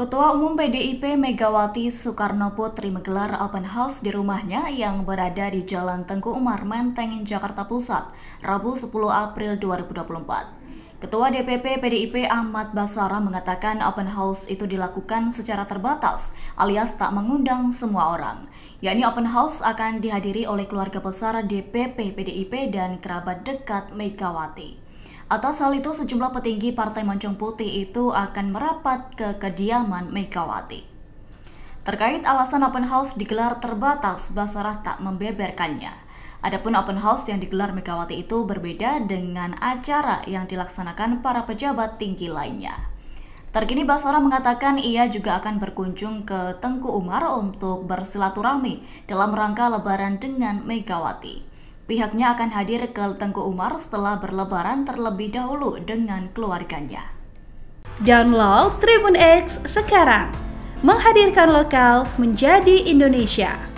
Ketua Umum PDIP Megawati Soekarno Putri menggelar open house di rumahnya yang berada di Jalan Tengku Umar Menteng, Jakarta Pusat, Rabu 10 April 2024. Ketua DPP PDIP Ahmad Basara mengatakan open house itu dilakukan secara terbatas alias tak mengundang semua orang. Yakni open house akan dihadiri oleh keluarga besar DPP PDIP dan kerabat dekat Megawati. Atas hal itu, sejumlah petinggi Partai Moncong Putih itu akan merapat ke kediaman Megawati. Terkait alasan open house digelar terbatas, Basarah tak membeberkannya. Adapun open house yang digelar Megawati itu berbeda dengan acara yang dilaksanakan para pejabat tinggi lainnya. Terkini Basara mengatakan ia juga akan berkunjung ke Tengku Umar untuk bersilaturahmi dalam rangka lebaran dengan Megawati. Pihaknya akan hadir ke Tengku Umar setelah berlebaran terlebih dahulu dengan keluarganya. Download Tribun X sekarang, menghadirkan lokal menjadi Indonesia.